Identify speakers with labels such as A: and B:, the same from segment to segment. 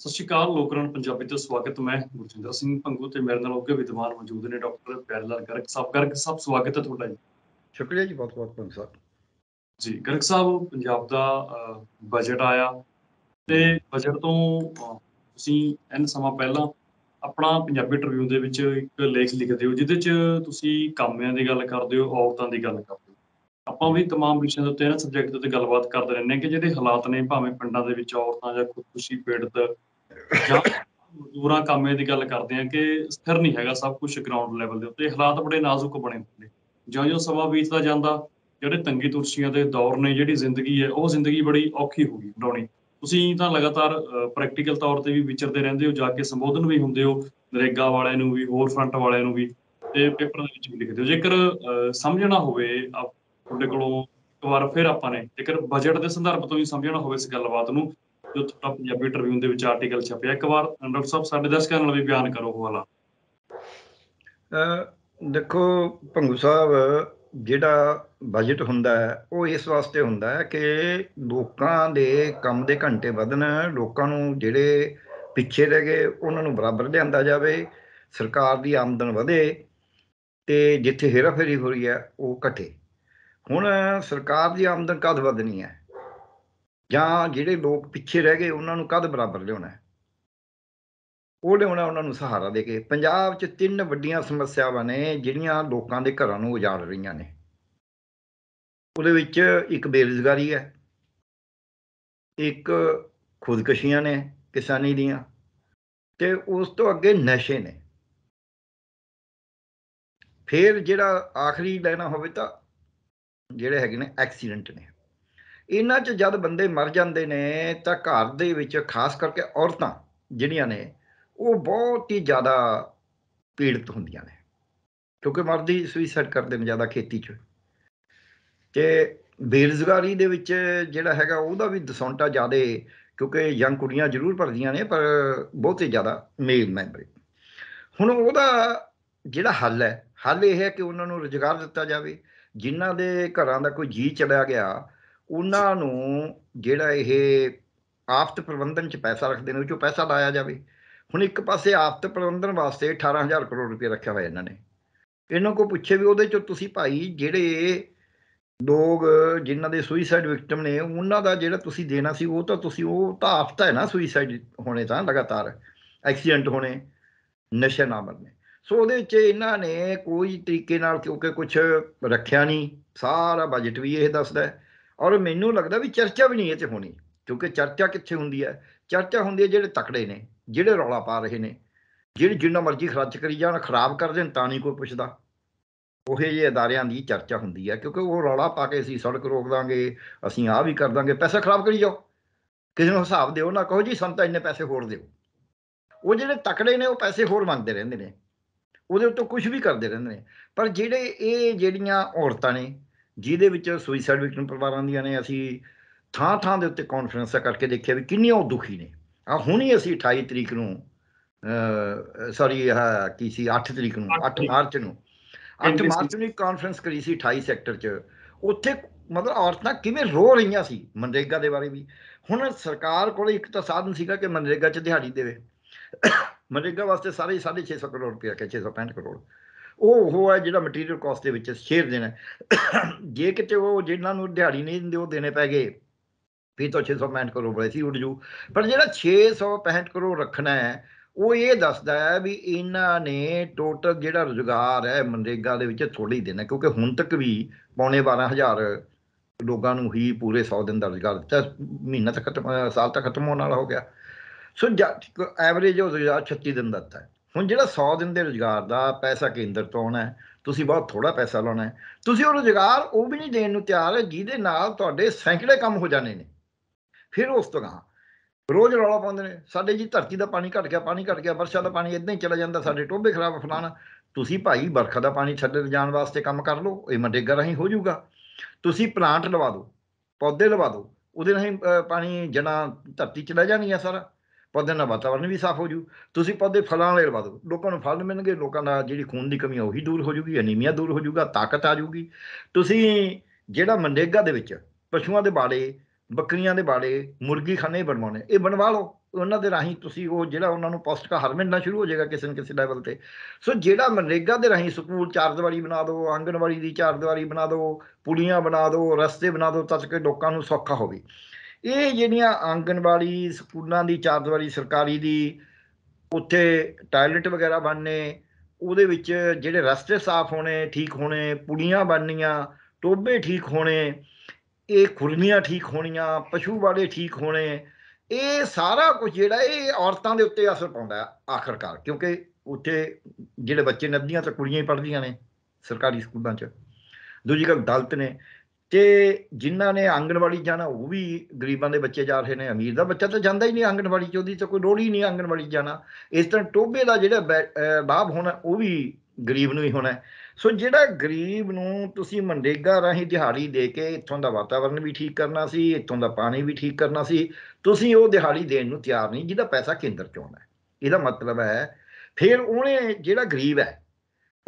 A: ਸਤਿ ਸ਼੍ਰੀ ਅਕਾਲ ਲੋਕਰਨ ਪੰਜਾਬੀ ਤੋਂ ਸਵਾਗਤ ਮੈਂ ਗੁਰਜਿੰਦਰ ਸਿੰਘ ਪੰਗੂ ਤੇ ਮੇਰੇ ਨਾਲ ਉੱਗੇ ਵਿਦਵਾਨ ਮੌਜੂਦ ਨੇ ਡਾਕਟਰ ਪੈਰਲਰ ਗਰਗ ਸਾਹਿਬ ਗਰਗ ਸਾਹਿਬ ਸਵਾਗਤ ਹੈ ਤੁਹਾਡਾ ਜੀ ਸ਼ੁਕਰੀਆ ਜੀ ਬਹੁਤ ਬਹੁਤ ਪੰਗ ਸਾਹਿਬ ਜੀ ਗਰਗ ਸਾਹਿਬ ਪੰਜਾਬ ਦਾ ਬਜਟ ਆਇਆ ਤੇ ਬਜਟ ਤੋਂ ਤੁਸੀਂ ਐਨ ਸਮਾਂ ਪਹਿਲਾਂ ਆਪਣਾ ਪੰਜਾਬੀ ਟ੍ਰਿਬਿਊਨ ਦੇ ਵਿੱਚ ਇੱਕ ਲੇਖ ਲਿਖਦੇ ਹੋ ਜਿਹਦੇ 'ਚ ਤੁਸੀਂ ਕਾਮਿਆਂ ਦੀ ਗੱਲ ਕਰਦੇ ਹੋ ਔਰਤਾਂ ਦੀ ਗੱਲ ਕਰਦੇ ਹੋ ਆਪਾਂ ਵੀ तमाम ਵਿਸ਼ਿਆਂ ਦੇ ਉੱਤੇ ਇਹਨਾਂ ਸਬਜੈਕਟ ਦੇ ਉੱਤੇ ਗੱਲਬਾਤ ਕਰਦੇ ਰਹਿੰਦੇ ਹਾਂ ਕਿ ਜਿਹੜੇ ਹਾਲਾਤ ਨੇ ਭਾਵੇਂ ਪਿੰਡਾਂ ਦੇ ਵਿੱਚ ਔਰਤਾਂ ਜਾਂ ਖੁਦਕੁਸ਼ੀ ਪੀੜਤ ਮਜ਼ਦੂਰਾਂ ਕਾਮੇ ਦੀ ਗੱਲ ਕਰਦੇ ਆ ਕਿ ਸਥਿਰ ਨਹੀਂ ਹੈਗਾ ਸਭ ਕੁਝ ਗਰਾਊਂਡ ਲੈਵਲ ਦੇ ਉੱਤੇ ਹਾਲਾਤ ਬੜੇ ਨਾਜ਼ੁਕ ਬਣੇ ਹੁੰਦੇ ਜਿਉਂ-ਜਿਉਂ ਸਮਾਂ ਬੀਤਦਾ ਜਾਂਦਾ ਜਿਹੜੇ ਤੰਗੀ ਤੁਰਸ਼ੀਆਂ ਦੇ ਦੌਰ ਨੇ ਜਿਹੜੀ ਜ਼ਿੰਦਗੀ ਹੈ ਉਹ ਜ਼ਿੰਦਗੀ ਬੜੀ ਔਖੀ ਹੋ ਗਈ ਬਣਾਉਣੀ ਤੁਸੀਂ ਤਾਂ ਲਗਾਤਾਰ ਪ੍ਰੈਕਟੀਕਲ ਤੌਰ ਤੇ ਵੀ ਵਿਚਰਦੇ ਰਹਿੰਦੇ ਹੋ ਜਾ ਕੇ ਸੰਬੋਧਨ ਵੀ ਹੁੰਦੇ ਹੋ ਨਰੇਗਾ ਵਾਲਿਆਂ ਨੂੰ ਵੀ ਹੋਰ ਫਰੰਟ ਵਾਲਿਆਂ ਨੂੰ ਵੀ ਤੇ ਪੇਪਰ ਦੇ ਵਿੱਚ ਵੀ ਲਿਖਦੇ ਹੋ ਜੇਕਰ ਸਮਝਣਾ ਹੋਵੇ ਤੁਹਾਡੇ ਕੋਲੋਂ ਇੱਕ ਵਾਰ ਫਿਰ ਆਪਾਂ ਨੇ ਜੇਕਰ ਬਜਟ ਦੇ ਸੰਦਰਭ ਤੋਂ ਵੀ ਸਮਝਣਾ ਹੋਵੇ ਇਸ ਗੱਲਬਾਤ ਨੂੰ ਜੋ ਤੁਹਾਡਾ ਪੰਜਾਬੀ ਟ੍ਰਿਬਿਊਨ ਦੇ ਵਿੱਚ ਆਰਟੀਕਲ ਛਪਿਆ ਇੱਕ ਵਾਰ ਡਾਕਟਰ ਸਾਹਿਬ ਸਾਡੇ ਦਰਸ਼ਕਾਂ ਨਾਲ ਵੀ ਬਿਆਨ ਕਰੋ ਉਹ ਵਾਲਾ
B: ਦੇਖੋ ਭੰਗੂ ਸਾਹਿਬ ਜਿਹੜਾ ਬਜਟ ਹੁੰਦਾ ਹੈ ਉਹ ਇਸ ਵਾਸਤੇ ਹੁੰਦਾ ਹੈ ਕਿ ਲੋਕਾਂ ਦੇ ਕੰਮ ਦੇ ਘੰਟੇ ਵਧਣ ਲੋਕਾਂ ਨੂੰ ਜਿਹੜੇ ਪਿੱਛੇ ਰਹਿ ਗਏ ਉਹਨਾਂ ਨੂੰ ਬਰਾਬਰ ਲਿਆਂਦਾ ਜਾਵੇ ਸਰਕਾਰ ਦੀ ਆਮਦਨ ਵਧੇ ਤੇ ਜਿੱਥੇ ਹੇਰਾਫੇਰੀ ਹੋ ਰਹੀ ਹੈ ਉਹ ਘਟੇ ਹੁਣ ਸਰਕਾਰ ਦੀ ਆਮਦਨ ਕਦ ਵਧਣੀ ਹੈ ਜਾਂ ਜਿਹੜੇ ਲੋਕ ਪਿੱਛੇ ਰਹਿ ਗਏ ਉਹਨਾਂ ਨੂੰ ਕਦ ਬਰਾਬਰ ਲਿਆਉਣਾ ਹੈ ਉਹ ਲਿਆਉਣਾ ਉਹਨਾਂ ਨੂੰ ਸਹਾਰਾ ਦੇ ਕੇ ਪੰਜਾਬ 'ਚ ਤਿੰਨ ਵੱਡੀਆਂ ਸਮੱਸਿਆਵਾਂ ਨੇ ਜਿਹੜੀਆਂ ਲੋਕਾਂ ਦੇ ਘਰਾਂ ਨੂੰ ਉਜਾੜ ਰਹੀਆਂ ਨੇ ਉਹਦੇ ਵਿੱਚ ਇੱਕ ਬੇਰੋਜ਼ਗਾਰੀ ਹੈ ਇੱਕ ਖੁਦਕਸ਼ੀਆਂ ਨੇ ਕਿਸਾਨੀ ਦੀਆਂ ਤੇ ਉਸ ਤੋਂ ਅੱਗੇ ਨਸ਼ੇ ਨੇ ਫਿਰ ਜਿਹੜਾ ਆਖਰੀ ਲੈਣਾ ਹੋਵੇ ਤਾਂ ਜਿਹੜੇ ਹੈਗੇ ਨੇ ਐਕਸੀਡੈਂਟ ਨੇ ਇਹਨਾਂ 'ਚ ਜਦ ਬੰਦੇ ਮਰ ਜਾਂਦੇ ਨੇ ਤਾਂ ਘਰ ਦੇ ਵਿੱਚ ਖਾਸ ਕਰਕੇ ਔਰਤਾਂ ਜਿਹੜੀਆਂ ਨੇ ਉਹ ਬਹੁਤ ਹੀ ਜ਼ਿਆਦਾ ਪੀੜਤ ਹੁੰਦੀਆਂ ਨੇ ਕਿਉਂਕਿ ਮਰਦੀ ਸੁਇਸਾਈਡ ਕਰਦੇ ਨੇ ਜ਼ਿਆਦਾ ਖੇਤੀ 'ਚ ਤੇ ਬੇਰਜ਼ਗਾਰੀ ਦੇ ਵਿੱਚ ਜਿਹੜਾ ਹੈਗਾ ਉਹਦਾ ਵੀ ਦਸੌਂਟਾ ਜ਼ਿਆਦਾ ਕਿਉਂਕਿ ਯੰਗ ਕੁੜੀਆਂ ਜ਼ਰੂਰ ਭਰਦੀਆਂ ਨੇ ਪਰ ਬਹੁਤੇ ਜ਼ਿਆਦਾ ਮੇਲ ਮੈਂਬਰ ਹੁਣ ਉਹਦਾ ਜਿਹੜਾ ਹੱਲ ਹੈ ਹੱਲ ਇਹ ਹੈ ਕਿ ਉਹਨਾਂ ਨੂੰ ਰੋਜ਼ਗਾਰ ਦਿੱਤਾ ਜਾਵੇ ਜਿਨ੍ਹਾਂ ਦੇ ਘਰਾਂ ਦਾ ਕੋਈ ਜੀ ਚੜਿਆ ਗਿਆ ਉਹਨਾਂ ਨੂੰ ਜਿਹੜਾ ਇਹ ਆਫਤ ਪ੍ਰਬੰਧਨ 'ਚ ਪੈਸਾ ਰੱਖਦੇ ਨੇ ਉਹ ਚੋਂ ਪੈਸਾ ਲਾਇਆ ਜਾਵੇ ਹੁਣ ਇੱਕ ਪਾਸੇ ਆਫਤ ਪ੍ਰਬੰਧਨ ਵਾਸਤੇ 18000 ਕਰੋੜ ਰੁਪਏ ਰੱਖਿਆ ਹੋਇਆ ਇਹਨਾਂ ਨੇ ਇਹਨਾਂ ਕੋ ਪੁੱਛੇ ਵੀ ਉਹਦੇ ਚੋਂ ਤੁਸੀਂ ਭਾਈ ਜਿਹੜੇ ਲੋਗ ਜਿਨ੍ਹਾਂ ਦੇ ਸੁਇਸਾਈਡ ਵਿਕਟਮ ਨੇ ਉਹਨਾਂ ਦਾ ਜਿਹੜਾ ਤੁਸੀਂ ਦੇਣਾ ਸੀ ਉਹ ਤਾਂ ਤੁਸੀਂ ਉਹ ਤਾਂ ਆਫਤ ਹੈ ਨਾ ਸੁਇਸਾਈਡ ਹੋਣੇ ਤਾਂ ਲਗਾਤਾਰ ਐਕਸੀਡੈਂਟ ਹੋਣੇ ਨਸ਼ੇ ਨਾ ਮਰਨੇ ਸੋ ਉਹਦੇ ਵਿੱਚ ਇਹਨਾਂ ਨੇ ਕੋਈ ਤਰੀਕੇ ਨਾਲ ਕਿਉਂਕਿ ਕੁਝ ਰੱਖਿਆ ਨਹੀਂ ਸਾਰਾ ਬਜਟ ਵੀ ਇਹ ਦੱਸਦਾ ਹੈ ਔਰ ਮੈਨੂੰ ਲੱਗਦਾ ਵੀ ਚਰਚਾ ਵੀ ਨਹੀਂ ਇੱਥੇ ਹੋਣੀ ਕਿਉਂਕਿ ਚਰਚਾ ਕਿੱਥੇ ਹੁੰਦੀ ਹੈ ਚਰਚਾ ਹੁੰਦੀ ਹੈ ਜਿਹੜੇ ਤਕੜੇ ਨੇ ਜਿਹੜੇ ਰੌਲਾ ਪਾ ਰਹੇ ਨੇ ਜਿਹੜੇ ਜਿੰਨਾ ਮਰਜ਼ੀ ਖਰਚ ਕਰੀ ਜਾਣ ਖਰਾਬ ਕਰ ਦੇਣ ਤਾਂ ਨਹੀਂ ਕੋਈ ਪੁੱਛਦਾ ਉਹੇ ਜੇ ਅਦਾਰਿਆਂ ਦੀ ਚਰਚਾ ਹੁੰਦੀ ਹੈ ਕਿਉਂਕਿ ਉਹ ਰੌਲਾ ਪਾ ਕੇ ਅਸੀਂ ਸੜਕ ਰੋਕ ਦਾਂਗੇ ਅਸੀਂ ਆ ਵੀ ਕਰ ਦਾਂਗੇ ਪੈਸਾ ਖਰਾਬ ਕਰੀ ਜਾਓ ਕਿਸੇ ਨੂੰ ਹਿਸਾਬ ਦਿਓ ਨਾ ਕਹੋ ਜੀ ਸੰਤਾ ਇੰਨੇ ਪੈਸੇ ਹੋਰ ਦਿਓ ਉਹ ਜਿਹੜੇ ਤਕੜੇ ਨੇ ਉਹ ਪੈਸੇ ਹੋਰ ਮੰਗਦੇ ਰਹਿੰਦੇ ਨੇ ਉਹਦੇ ਉੱਤੇ ਕੁਝ ਵੀ ਕਰਦੇ ਰਹਿੰਦੇ ਨੇ ਪਰ ਜਿਹੜੇ ਇਹ ਜਿਹੜੀਆਂ ਔਰਤਾਂ ਨੇ ਜਿਹਦੇ ਵਿੱਚ ਸੁਇਸਾਈਡ ਵਿਕਟਮ ਪਰਿਵਾਰਾਂ ਦੀਆਂ ਨੇ ਅਸੀਂ ਥਾਂ ਥਾਂ ਦੇ ਉੱਤੇ ਕਾਨਫਰੰਸਾਂ ਕਰਕੇ ਦੇਖਿਆ ਵੀ ਕਿੰਨੀਆਂ ਉਹ ਦੁਖੀ ਨੇ ਆ ਹੀ ਅਸੀਂ 28 ਤਰੀਕ ਨੂੰ ਸੌਰੀ ਆ ਕੀ ਸੀ 8 ਤਰੀਕ ਨੂੰ 8 ਮਾਰਚ ਨੂੰ 8 ਮਾਰਚ ਨੂੰ ਕਾਨਫਰੰਸ ਕਰੀ ਸੀ 28 ਸੈਕਟਰ 'ਚ ਉੱਥੇ ਮਤਲਬ ਔਰਤਾਂ ਕਿਵੇਂ ਰੋ ਰਹੀਆਂ ਸੀ ਮਨਰੇਗਾ ਦੇ ਬਾਰੇ ਵੀ ਹੁਣ ਸਰਕਾਰ ਕੋਲ ਇੱਕ ਤਾਂ ਸਾਧਨ ਸੀਗਾ ਕਿ ਮਨਰੇਗਾ 'ਚ ਦਿਹਾੜੀ ਦੇਵੇ ਮਨਰੇਗਾ ਵਾਸਤੇ ਸਾਰੇ 650 ਕਰੋੜ ਰੁਪਏ ਕਿ 665 ਕਰੋੜ ਉਹ ਉਹ ਹੈ ਜਿਹੜਾ ਮਟੀਰੀਅਲ ਕਾਸਟ ਦੇ ਵਿੱਚ ਸ਼ੇਅਰ ਦੇਣਾ ਜੇ ਕਿਤੇ ਉਹ ਜਿਹਨਾਂ ਨੂੰ ਦਿਹਾੜੀ ਨਹੀਂ ਦਿੰਦੇ ਉਹ ਦੇਣੇ ਪੈਗੇ ਫਿਰ ਤਾਂ ਮੈਂਟ ਕਰੋ ਬੜੇ ਸੀ ਉੱਡ ਜੂ ਪਰ ਜਿਹੜਾ 665 ਕਰੋ ਰੱਖਣਾ ਹੈ ਉਹ ਇਹ ਦੱਸਦਾ ਹੈ ਵੀ ਇਹਨਾਂ ਨੇ ਟੋਟਲ ਜਿਹੜਾ ਰੁਜ਼ਗਾਰ ਹੈ ਮਨਰੇਗਾ ਦੇ ਵਿੱਚ ਥੋੜੀ ਦੇਣਾ ਕਿਉਂਕਿ ਹੁਣ ਤੱਕ ਵੀ ਪੌਣੇ 12000 ਲੋਕਾਂ ਨੂੰ ਹੀ ਪੂਰੇ 100 ਦਿਨ ਦਾ ਰੁਜ਼ਗਾਰ ਦਿੱਤਾ ਮਹੀਨਾ ਤੱਕ ਖਤਮ ਸਾਲ ਤੱਕ ਖਤਮ ਹੋਣ ਵਾਲਾ ਹੋ ਗਿਆ ਸੋ ਐਵਰੇਜ ਰੁਜ਼ਗਾਰ 36 ਦਿਨ ਦਾ ਦਿੱਤਾ ਹੁਣ ਜਿਹੜਾ 100 ਦਿਨ ਦੇ ਰੋਜ਼ਗਾਰ ਦਾ ਪੈਸਾ ਕੇਂਦਰ ਤੋਂ ਆਉਣਾ ਹੈ ਤੁਸੀਂ ਬਹੁਤ ਥੋੜਾ ਪੈਸਾ ਲਾਉਣਾ ਹੈ ਤੁਸੀਂ ਉਹ ਰੋਜ਼ਗਾਰ ਉਹ ਵੀ ਨਹੀਂ ਦੇਣ ਨੂੰ ਤਿਆਰ ਹੈ ਜਿਹਦੇ ਨਾਲ ਤੁਹਾਡੇ ਸੈਂਕੜੇ ਕੰਮ ਹੋ ਜਾਣੇ ਨੇ ਫਿਰ ਉਸ ਤੋਂ ਗਾਂ ਰੋਜ਼ ਰੌਲਾ ਪਾਉਂਦੇ ਨੇ ਸਾਡੇ ਜੀ ਧਰਤੀ ਦਾ ਪਾਣੀ ਘਟ ਗਿਆ ਪਾਣੀ ਘਟ ਗਿਆ ਵਰਸ਼ਾ ਦਾ ਪਾਣੀ ਇਦਾਂ ਹੀ ਚਲਾ ਜਾਂਦਾ ਸਾਡੇ ਟੋਬੇ ਖਰਾਬ ਫਲਾਣਾ ਤੁਸੀਂ ਭਾਈ ਵਰਖਾ ਦਾ ਪਾਣੀ ਛੱਡੇ ਜਾਣ ਵਾਸਤੇ ਕੰਮ ਕਰ ਲਓ ਇਹ ਮਨਰੇਗਾ ਰਹੀਂ ਹੋ ਜਾਊਗਾ ਤੁਸੀਂ ਪਲਾਂਟ ਲਵਾ ਦਿਓ ਪੌਦੇ ਲਵਾ ਦਿਓ ਉਹਦੇ ਹੀ ਪਾਣੀ ਜਣਾ ਧਰਤੀ ਚਲਾ ਜਾਣੀ ਆ ਸਾਰਾ ਪੌਦਿਆਂ ਦਾ ਵਾਤਾਵਰਣ ਵੀ ਸਾਫ਼ ਹੋ ਜੂ ਤੁਸੀਂ ਪੌਦੇ ਫਲਾਂ ਵਾਲੇ ਲਵਾ ਦਿਓ ਲੋਕਾਂ ਨੂੰ ਫਲ ਮਿਲਣਗੇ ਲੋਕਾਂ ਦਾ ਜਿਹੜੀ ਖੂਨ ਦੀ ਕਮੀ ਆ ਉਹੀ ਦੂਰ ਹੋ ਜੂਗੀ ਅਨੀਮੀਆ ਦੂਰ ਹੋ ਜੂਗਾ ਤਾਕਤ ਆ ਜੂਗੀ ਤੁਸੀਂ ਜਿਹੜਾ ਮਨਰੇਗਾ ਦੇ ਵਿੱਚ ਪਸ਼ੂਆਂ ਦੇ ਬਾੜੇ ਬੱਕਰੀਆਂ ਦੇ ਬਾੜੇ ਮੁਰਗੀ ਖਾਨੇ ਬਣਵਾਉਣੇ ਇਹ ਬਣਵਾ ਲਓ ਉਹਨਾਂ ਦੇ ਰਾਹੀਂ ਤੁਸੀਂ ਉਹ ਜਿਹੜਾ ਉਹਨਾਂ ਨੂੰ ਪੌਸ਼ਟਿਕ ਹਰ ਮਿਲਣਾ ਸ਼ੁਰੂ ਹੋ ਜਾਏਗਾ ਕਿਸੇ ਨਾ ਕਿਸੇ ਲੈਵਲ ਤੇ ਸੋ ਜਿਹੜਾ ਮਨਰੇਗਾ ਦੇ ਰਾਹੀਂ ਸਕੂਲ ਚਾਰ ਦੀਵਾਰੀ ਬਣਾ ਦਿਓ ਆਂਗਣਵਾੜੀ ਦੀ ਚਾਰ ਦੀਵਾਰੀ ਬਣਾ ਦਿਓ ਪੁਲੀਆਂ ਬਣਾ ਦਿਓ ਰਸਤੇ ਬਣਾ ਦਿਓ ਤਾਂ ਕਿ ਲੋਕਾਂ ਨੂੰ ਸੌਖਾ ਹੋਵੇ ਇਹ ਜਿਹੜੀਆਂ ਆਂਗਣਵਾੜੀ ਸਕੂਲਾਂ ਦੀ ਚਾਰਦਵਾਰੀ ਸਰਕਾਰੀ ਦੀ ਉੱਥੇ ਟਾਇਲਟ ਵਗੈਰਾ ਬਣਨੇ ਉਹਦੇ ਵਿੱਚ ਜਿਹੜੇ ਰਸਤੇ ਸਾਫ਼ ਹੋਣੇ ਠੀਕ ਹੋਣੇ ਪੁੜੀਆਂ ਬਣਨੀਆਂ ਟੋਬੇ ਠੀਕ ਹੋਣੇ ਇਹ ਖੁਰਨੀਆਂ ਠੀਕ ਹੋਣੀਆਂ ਪਸ਼ੂ ਵਾੜੇ ਠੀਕ ਹੋਣੇ ਇਹ ਸਾਰਾ ਕੁਝ ਜਿਹੜਾ ਇਹ ਔਰਤਾਂ ਦੇ ਉੱਤੇ ਅਸਰ ਪਾਉਂਦਾ ਆਖਰਕਾਰ ਕਿਉਂਕਿ ਉੱਥੇ ਜਿਹੜੇ ਬੱਚੇ ਨਦੀਆਂ ਤੇ ਕੁੜੀਆਂ ਹੀ ਪੜ੍ਹਦੀਆਂ ਨੇ ਸਰਕਾਰੀ ਸਕੂਲਾਂ 'ਚ ਦੂਜੀ ਗੱਲ ਦਲਤ ਨੇ ਤੇ ਜਿਨ੍ਹਾਂ ਨੇ ਆਂਗਣਵਾੜੀ ਜਾਣਾ ਉਹ ਵੀ ਗਰੀਬਾਂ ਦੇ ਬੱਚੇ ਜਾ ਰਹੇ ਨੇ ਅਮੀਰ ਦਾ ਬੱਚਾ ਤਾਂ ਜਾਂਦਾ ਹੀ ਨਹੀਂ ਆਂਗਣਵਾੜੀ ਚੋਦੀ ਤੇ ਤਾਂ ਕੋਈ ਲੋੜ ਹੀ ਨਹੀਂ ਆਂਗਣਵਾੜੀ ਜਾਣਾ ਇਸ ਤਰ੍ਹਾਂ ਟੋਬੇ ਦਾ ਜਿਹੜਾ ਬਾਪ ਹੋਣਾ ਉਹ ਵੀ ਗਰੀਬ ਨੂੰ ਹੀ ਹੋਣਾ ਸੋ ਜਿਹੜਾ ਗਰੀਬ ਨੂੰ ਤੁਸੀਂ ਮੰਡੇਗਾ ਰਾਹੀਂ ਦਿਹਾੜੀ ਦੇ ਕੇ ਇੱਥੋਂ ਦਾ ਵਾਤਾਵਰਣ ਵੀ ਠੀਕ ਕਰਨਾ ਸੀ ਇੱਥੋਂ ਦਾ ਪਾਣੀ ਵੀ ਠੀਕ ਕਰਨਾ ਸੀ ਤੁਸੀਂ ਉਹ ਦਿਹਾੜੀ ਦੇਣ ਨੂੰ ਤਿਆਰ ਨਹੀਂ ਜਿਹਦਾ ਪੈਸਾ ਕੇਂਦਰ ਚ ਆਉਣਾ ਇਹਦਾ ਮਤਲਬ ਹੈ ਫਿਰ ਉਹਨੇ ਜਿਹੜਾ ਗਰੀਬ ਹੈ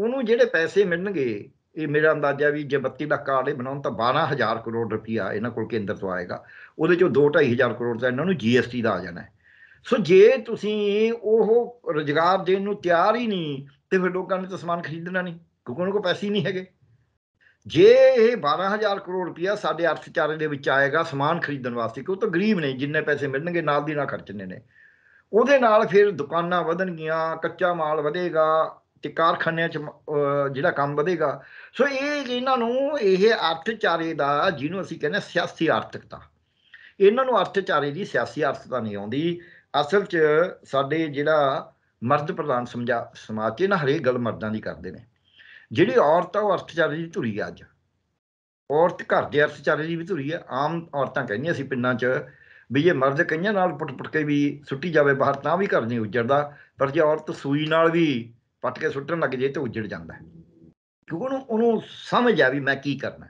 B: ਉਹਨੂੰ ਜਿਹੜੇ ਪੈਸੇ ਮਿਲਣਗੇ ਇਹ ਮੇਰਾ ਅੰਦਾਜ਼ਾ ਵੀ ਜੇ 32 ਲੱਖ ਕਾਰਡ ਇਹ ਬਣਾਉਣ ਤਾਂ 12000 ਕਰੋੜ ਰੁਪਇਆ ਇਹਨਾਂ ਕੋਲ ਕੇਂਦਰ ਤੋਂ ਆਏਗਾ ਉਹਦੇ ਚੋਂ 2-2500 ਕਰੋੜ ਦਾ ਇਹਨਾਂ ਨੂੰ ਜੀਐਸਟੀ ਦਾ ਆ ਜਾਣਾ ਸੋ ਜੇ ਤੁਸੀਂ ਉਹ ਰੋਜ਼ਗਾਰ ਦੇਣ ਨੂੰ ਤਿਆਰ ਹੀ ਨਹੀਂ ਤੇ ਫਿਰ ਲੋਕਾਂ ਨੇ ਤਾਂ ਸਮਾਨ ਖਰੀਦਣਾ ਨਹੀਂ ਕਿਉਂਕਿ ਉਹਨਾਂ ਕੋਲ ਪੈਸੇ ਹੀ ਨਹੀਂ ਹੈਗੇ ਜੇ ਇਹ 12000 ਕਰੋੜ ਰੁਪਇਆ ਸਾਡੇ ਅਰਥਚਾਰੇ ਦੇ ਵਿੱਚ ਆਏਗਾ ਸਮਾਨ ਖਰੀਦਣ ਵਾਸਤੇ ਉਹ ਤਾਂ ਗਰੀਬ ਨੇ ਜਿੰਨੇ ਪੈਸੇ ਮਿਲਣਗੇ ਨਾਲ ਦੀ ਨਾਲ ਖਰਚਣੇ ਨੇ ਉਹਦੇ ਨਾਲ ਫਿਰ ਦੁਕਾਨਾਂ ਵਧਣਗੀਆਂ ਕੱਚਾ ਮਾਲ ਵਧੇਗਾ ਤੇ ਕਾਰਖਾਨਿਆਂ 'ਚ ਜਿਹੜਾ ਕੰਮ ਵਧੇਗਾ ਸੋ ਇਹ ਇਹਨਾਂ ਨੂੰ ਇਹ ਅਰਥਚਾਰੇ ਦਾ ਜਿਹਨੂੰ ਅਸੀਂ ਕਹਿੰਦੇ ਸਿਆਸੀ ਆਰਥਿਕਤਾ ਇਹਨਾਂ ਨੂੰ ਅਰਥਚਾਰੇ ਦੀ ਸਿਆਸੀ ਆਰਥਿਕਤਾ ਨਹੀਂ ਆਉਂਦੀ ਅਸਲ 'ਚ ਸਾਡੇ ਜਿਹੜਾ ਮਰਦ ਪ੍ਰਧਾਨ ਸਮਝਾ ਸਮਾਜ 'ਚ ਇਹਨਾਂ ਹਰੇਕ ਗੱਲ ਮਰਦਾਂ ਦੀ ਕਰਦੇ ਨੇ ਜਿਹੜੀ ਔਰਤ ਆ ਉਹ ਅਰਥਚਾਰੇ ਦੀ ਧੁਰੀ ਆ ਅੱਜ ਔਰਤ ਘਰ ਦੇ ਅਰਥਚਾਰੇ ਦੀ ਵੀ ਧੁਰੀ ਆ ਆਮ ਔਰਤਾਂ ਕਹਿੰਦੀਆਂ ਸੀ ਪਿੰਡਾਂ 'ਚ ਵੀ ਇਹ ਮਰਦ ਕਈਆਂ ਨਾਲ ਪੁੱਟ ਪੁੱਟ ਕੇ ਵੀ ਸੁੱਟੀ ਜਾਵੇ ਬਾਹਰ ਤਾਂ ਵੀ ਘਰ ਨਹੀਂ ਉੱਜੜਦਾ ਪਰ ਜੇ ਔਰਤ ਸੂਈ ਨਾਲ ਵੀ ਪੱਟ ਕੇ ਸੁੱਟਣ ਲੱਗ ਜੇ ਤੇ ਉਜੜ ਜਾਂਦਾ ਕਿਉਂਕਿ ਉਹਨੂੰ ਉਹਨੂੰ ਸਮਝ ਆ ਵੀ ਮੈਂ ਕੀ ਕਰਨਾ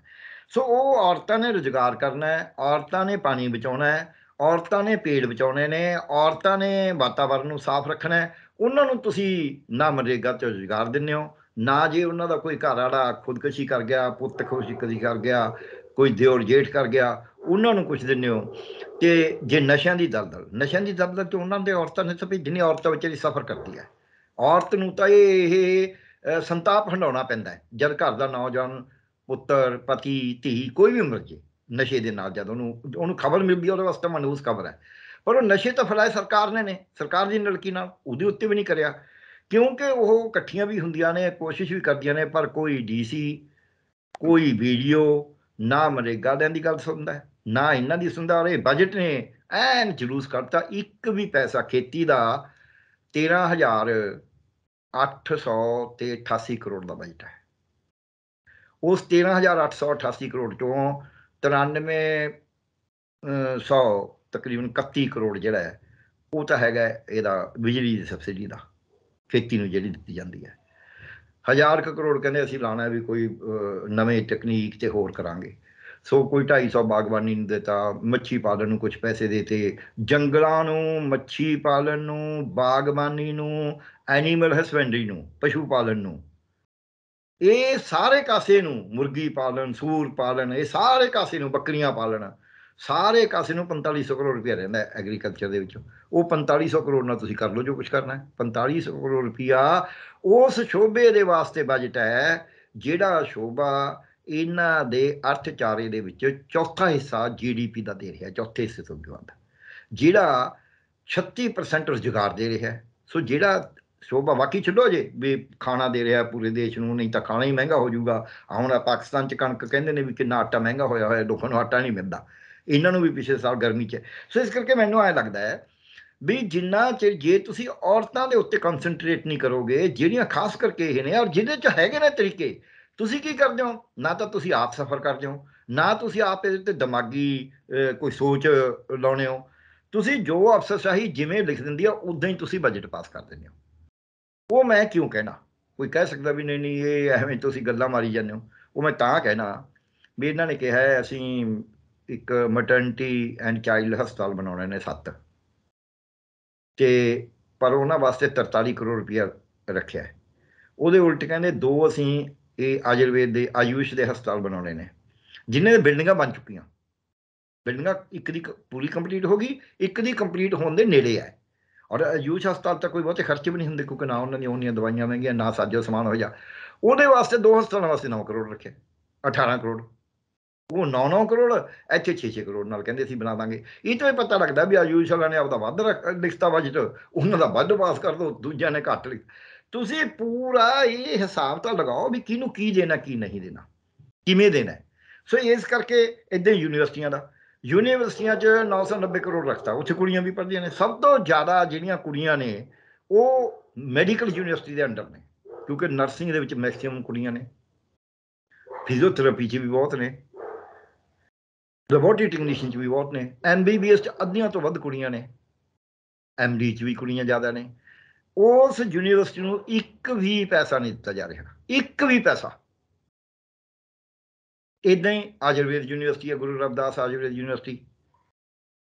B: ਸੋ ਉਹ ਔਰਤਾਂ ਨੇ ਰੁਜ਼ਗਾਰ ਕਰਨਾ ਹੈ ਔਰਤਾਂ ਨੇ ਪਾਣੀ ਬਚਾਉਣਾ ਹੈ ਔਰਤਾਂ ਨੇ ਪੇੜ ਬਚਾਉਣੇ ਨੇ ਔਰਤਾਂ ਨੇ ਵਾਤਾਵਰਣ ਨੂੰ ਸਾਫ਼ ਰੱਖਣਾ ਹੈ ਉਹਨਾਂ ਨੂੰ ਤੁਸੀਂ ਨਾ ਮਰੇਗਾ ਤੇ ਰੁਜ਼ਗਾਰ ਦਿੰਨੇ ਹੋ ਨਾ ਜੇ ਉਹਨਾਂ ਦਾ ਕੋਈ ਘਰ ਵਾਲਾ ਖੁਦਕੁਸ਼ੀ ਕਰ ਗਿਆ ਪੁੱਤ ਖੁਦਕਸ਼ੀ ਕਰ ਗਿਆ ਕੋਈ ਦਿਓਰ ਜੇਠ ਕਰ ਗਿਆ ਉਹਨਾਂ ਨੂੰ ਕੁਝ ਦਿੰਨੇ ਹੋ ਤੇ ਜੇ ਨਸ਼ਿਆਂ ਦੀ ਦਲਦਲ ਨਸ਼ਿਆਂ ਦੀ ਦਲਦਲ ਤੇ ਉਹਨਾਂ ਦੇ ਔਰਤਾਂ ਨੇ ਸਭ ਜਿੰਨੀ ਔਰਤਾਂ ਵਿਚਾਰੀ ਸਫਰ ਕਰਦੀ ਹੈ ਔਰਤ ਨੂੰ ਤਾਂ ਇਹ ਸੰਤਾਪ ਹੰਡਾਉਣਾ ਪੈਂਦਾ ਹੈ ਜਦ ਘਰ ਦਾ ਨੌਜਵਾਨ ਪੁੱਤਰ ਪਤੀ ਧੀ ਕੋਈ ਵੀ ਮਰ ਜੇ ਨਸ਼ੇ ਦੇ ਨਾਲ ਜਦ ਉਹਨੂੰ ਉਹਨੂੰ ਖਬਰ ਮਿਲਦੀ ਉਹਦੇ ਵਾਸਤੇ ਮਨੂਸ ਖਬਰ ਹੈ ਪਰ ਉਹ ਨਸ਼ੇ ਤਾਂ ਫਲਾਏ ਸਰਕਾਰ ਨੇ ਨੇ ਸਰਕਾਰ ਦੀ ਨਲਕੀ ਨਾਲ ਉਹਦੇ ਉੱਤੇ ਵੀ ਨਹੀਂ ਕਰਿਆ ਕਿਉਂਕਿ ਉਹ ਇਕੱਠੀਆਂ ਵੀ ਹੁੰਦੀਆਂ ਨੇ ਕੋਸ਼ਿਸ਼ ਵੀ ਕਰਦੀਆਂ ਨੇ ਪਰ ਕੋਈ ਡੀਸੀ ਕੋਈ ਵੀਡੀਓ ਨਾ ਮਰੇਗਾ ਦੀ ਗੱਲ ਸੁਣਦਾ ਨਾ ਇਹਨਾਂ ਦੀ ਸੁਣਦਾ ਔਰ ਬਜਟ ਨੇ ਐਨ ਜਲੂਸ ਕਰਤਾ ਇੱਕ ਵੀ ਪੈਸਾ ਖੇਤੀ ਦਾ 13000 88 ਕਰੋੜ ਦਾ ਬਜਟ ਹੈ ਉਸ 13888 ਕਰੋੜ ਚੋਂ 93 100 ਤਕਰੀਬਨ 31 ਕਰੋੜ ਜਿਹੜਾ ਹੈ ਉਹ ਤਾਂ ਹੈਗਾ ਇਹਦਾ ਬਿਜਲੀ ਦੀ ਸਬਸਿਡੀ ਦਾ ਖੇਤੀ ਨੂੰ ਜਿਹੜੀ ਦਿੱਤੀ ਜਾਂਦੀ ਹੈ ਹਜ਼ਾਰ ਕਰੋੜ ਕਹਿੰਦੇ ਅਸੀਂ ਲਾਣਾ ਹੈ ਵੀ ਕੋਈ ਨਵੇਂ ਟੈਕਨੀਕ ਤੇ ਹੋਰ ਕਰਾਂਗੇ ਸੋ ਕੋਈ 250 ਬਾਗਬਾਨੀ ਨੂੰ ਦਿੱਤਾ ਮੱਛੀ ਪਾਲਣ ਨੂੰ ਕੁਝ ਪੈਸੇ ਦੇਤੇ ਜੰਗਲਾਂ ਨੂੰ ਮੱਛੀ ਪਾਲਣ ਨੂੰ ਬਾਗਬਾਨੀ ਨੂੰ ਐਨੀਮਲ ਹਸਬੈਂਡਰੀ ਨੂੰ ਪਸ਼ੂ ਪਾਲਣ ਨੂੰ ਇਹ ਸਾਰੇ ਕਾਸੇ ਨੂੰ ਮੁਰਗੀ ਪਾਲਣ ਸੂਰ ਪਾਲਣ ਇਹ ਸਾਰੇ ਕਾਸੇ ਨੂੰ ਬੱਕਰੀਆਂ ਪਾਲਣ ਸਾਰੇ ਕਾਸੇ ਨੂੰ 4500 ਕਰੋੜ ਰੁਪਇਆ ਰਹਿੰਦਾ ਐਗਰੀਕਲਚਰ ਦੇ ਵਿੱਚ ਉਹ 4500 ਕਰੋੜ ਨਾਲ ਤੁਸੀਂ ਕਰ ਲਓ ਜੋ ਕੁਝ ਕਰਨਾ ਹੈ 4500 ਕਰੋੜ ਰੁਪਇਆ ਉਸ ਸ਼ੋਭੇ ਦੇ ਵਾਸਤੇ ਬਜਟ ਹੈ ਜਿਹੜਾ ਸ਼ੋਭਾ ਇਹਨਾਂ ਦੇ ਅਰਥਚਾਰੇ ਦੇ ਵਿੱਚ ਚੌਥਾ ਹਿੱਸਾ ਜੀਡੀਪੀ ਦਾ ਦੇ ਰਿਹਾ ਚੌਥੇ ਹਿੱਸੇ ਤੋਂ ਜਵਾਂਦਾ ਜਿਹੜਾ 36% ਰੁਜ਼ਗਾਰ ਦੇ ਰਿਹਾ ਸੋ ਜਿਹੜਾ ਸ਼ੋਭਾ ਬਾਕੀ ਛੱਡੋ ਜੇ ਵੀ ਖਾਣਾ ਦੇ ਰਿਹਾ ਪੂਰੇ ਦੇਸ਼ ਨੂੰ ਨਹੀਂ ਤਾਂ ਖਾਣਾ ਹੀ ਮਹਿੰਗਾ ਹੋ ਜਾਊਗਾ ਹੁਣ ਪਾਕਿਸਤਾਨ ਚ ਕਣਕ ਕਹਿੰਦੇ ਨੇ ਵੀ ਕਿੰਨਾ ਆਟਾ ਮਹਿੰਗਾ ਹੋਇਆ ਹੋਇਆ ਲੋਕਾਂ ਨੂੰ ਆਟਾ ਨਹੀਂ ਮਿਲਦਾ ਇਹਨਾਂ ਨੂੰ ਵੀ ਪਿਛਲੇ ਸਾਲ ਗਰਮੀ ਚ ਸੋ ਇਸ ਕਰਕੇ ਮੈਨੂੰ ਐ ਲੱਗਦਾ ਹੈ ਵੀ ਜਿੰਨਾ ਚਿਰ ਜੇ ਤੁਸੀਂ ਔਰਤਾਂ ਦੇ ਉੱਤੇ ਕਨਸੈਂਟਰੇਟ ਨਹੀਂ ਕਰੋਗੇ ਜਿਹੜੀਆਂ ਖਾਸ ਕਰਕੇ ਇਹ ਨੇ ਔਰ ਜਿਹਦੇ ਚ ਹੈਗੇ ਨੇ ਤਰੀਕੇ ਤੁਸੀਂ ਕੀ ਕਰਦੇ ਹੋ ਨਾ ਤਾਂ ਤੁਸੀਂ ਆਪ ਸਫਰ ਕਰਦੇ ਹੋ ਨਾ ਤੁਸੀਂ ਆਪ ਇਹਦੇ ਤੇ ਦਿਮਾਗੀ ਕੋਈ ਸੋਚ ਲਾਉਣੇ ਹੋ ਤੁਸੀਂ ਜੋ ਅਫਸਰਸ਼ਾਹੀ ਜਿਵੇਂ ਲਿਖ ਦਿੰਦੀ ਆ ਉਦਾਂ ਹੀ ਤੁਸੀਂ ਬਜਟ ਪਾਸ ਕਰ ਦਿੰਦੇ ਹੋ ਉਹ ਮੈਂ ਕਿਉਂ ਕਹਿਣਾ ਕੋਈ ਕਹਿ ਸਕਦਾ ਵੀ ਨਹੀਂ ਨਹੀਂ ਇਹ ਐਵੇਂ ਤੁਸੀਂ ਗੱਲਾਂ ਮਾਰੀ ਜਾਂਦੇ ਹੋ ਉਹ ਮੈਂ ਤਾਂ ਕਹਿਣਾ ਵੀ ਇਹਨਾਂ ਨੇ ਕਿਹਾ ਹੈ ਅਸੀਂ ਇੱਕ ਮੈਟਰਨਿਟੀ ਐਂਡ ਚਾਈਲਡ ਹਸਪਤਾਲ ਬਣਾਉਣੇ ਨੇ ਸੱਤ ਤੇ ਪਰ ਉਹਨਾਂ ਵਾਸਤੇ 43 ਕਰੋੜ ਰੁਪਇਆ ਰੱਖਿਆ ਹੈ ਉਹਦੇ ਉਲਟ ਕਹਿੰਦੇ ਦੋ ਅਸੀਂ ਇਹ ਆਯੁਰਵੇਦ ਦੇ ਆਯੂਸ਼ ਦੇ ਹਸਪਤਾਲ ਬਣਾਉਣੇ ਨੇ ਜਿਨ੍ਹਾਂ ਦੇ ਬਿਲਡਿੰਗਾਂ ਬਣ ਚੁੱਕੀਆਂ ਬਿਲਡਿੰਗਾਂ ਇੱਕ ਦੀ ਪੂਰੀ ਕੰਪਲੀਟ ਹੋ ਗਈ ਇੱਕ ਦੀ ਕੰਪਲੀਟ ਹੋਣ ਦੇ ਨੇੜੇ ਹੈ ਔਰ ਆਯੂਸ਼ ਹਸਪਤਾਲ ਤਾਂ ਕੋਈ ਬਹੁਤੇ ਖਰਚੇ ਵੀ ਨਹੀਂ ਹੁੰਦੇ ਕਿਉਂਕਿ ਨਾ ਉਹਨਾਂ ਦੀਆਂ ਉਹਨੀਆਂ ਦਵਾਈਆਂ ਮਹਿੰਗੀਆਂ ਨਾ ਸਾਜੋ ਸਮਾਨ ਹੋਇਆ ਉਹਦੇ ਵਾਸਤੇ ਦੋ ਹਸਪਤਾਲਾਂ ਵਾਸਤੇ 9 ਕਰੋੜ ਰੱਖੇ 18 ਕਰੋੜ ਉਹ 9-9 ਕਰੋੜ ਇੱਥੇ 6-6 ਕਰੋੜ ਨਾਲ ਕਹਿੰਦੇ ਸੀ ਬਣਾ ਦਾਂਗੇ ਇਹ ਤੋਂ ਹੀ ਪਤਾ ਲੱਗਦਾ ਵੀ ਆਯੂਸ਼ ਵਾਲਿਆਂ ਨੇ ਆਪਦਾ ਵੱਧ ਲਿਖਤਾ ਬਜਟ ਉਹਨਾਂ ਦਾ ਵੱਧ ਪਾਸ ਕਰ ਦੋ ਦੂਜਿਆਂ ਨੇ ਘੱਟ ਲਿਖ ਤੁਸੀਂ ਪੂਰਾ ਇਹ ਹਿਸਾਬ ਤਾਂ ਲਗਾਓ ਵੀ ਕਿਹਨੂੰ ਕੀ ਦੇਣਾ ਕੀ ਨਹੀਂ ਦੇਣਾ ਕਿਵੇਂ ਦੇਣਾ ਸੋ ਇਸ ਕਰਕੇ ਇਦਾਂ ਯੂਨੀਵਰਸਿਟੀਆਂ ਦਾ ਯੂਨੀਵਰਸਿਟੀਆਂ 'ਚ 990 ਕਰੋੜ ਰੱਖਤਾ ਉੱਥੇ ਕੁੜੀਆਂ ਵੀ ਪੜ੍ਹਦੀਆਂ ਨੇ ਸਭ ਤੋਂ ਜ਼ਿਆਦਾ ਜਿਹੜੀਆਂ ਕੁੜੀਆਂ ਨੇ ਉਹ ਮੈਡੀਕਲ ਯੂਨੀਵਰਸਿਟੀ ਦੇ ਅੰਡਰ ਨੇ ਕਿਉਂਕਿ ਨਰਸਿੰਗ ਦੇ ਵਿੱਚ ਮੈਕਸਿਮਮ ਕੁੜੀਆਂ ਨੇ ਫਿਜ਼ੀਓਥੈਰੇਪੀ 'ਚ ਵੀ ਬਹੁਤ ਨੇ ਰੋਬੋਟਿਕ ਟੈਕਨੀਸ਼ੀਅਨ 'ਚ ਵੀ ਬਹੁਤ ਨੇ ਐਮਬੀਬੀਐਸ 'ਚ ਅੱਧੀਆਂ ਤੋਂ ਵੱਧ ਕੁੜੀਆਂ ਨੇ ਐਮਡੀ 'ਚ ਵੀ ਕੁੜੀਆਂ ਜ਼ਿਆਦਾ ਨੇ ਉਸ ਯੂਨੀਵਰਸਿਟੀ ਨੂੰ ਇੱਕ ਵੀ ਪੈਸਾ ਨਹੀਂ ਦਿੱਤਾ ਜਾ ਰਿਹਾ ਇੱਕ ਵੀ ਪੈਸਾ ਇਦਾਂ ਹੀ ਆਯੁਰਵੇਦ ਯੂਨੀਵਰਸਿਟੀ ਹੈ ਗੁਰੂ ਰਵਿਦਾਸ ਆਯੁਰਵੇਦ ਯੂਨੀਵਰਸਿਟੀ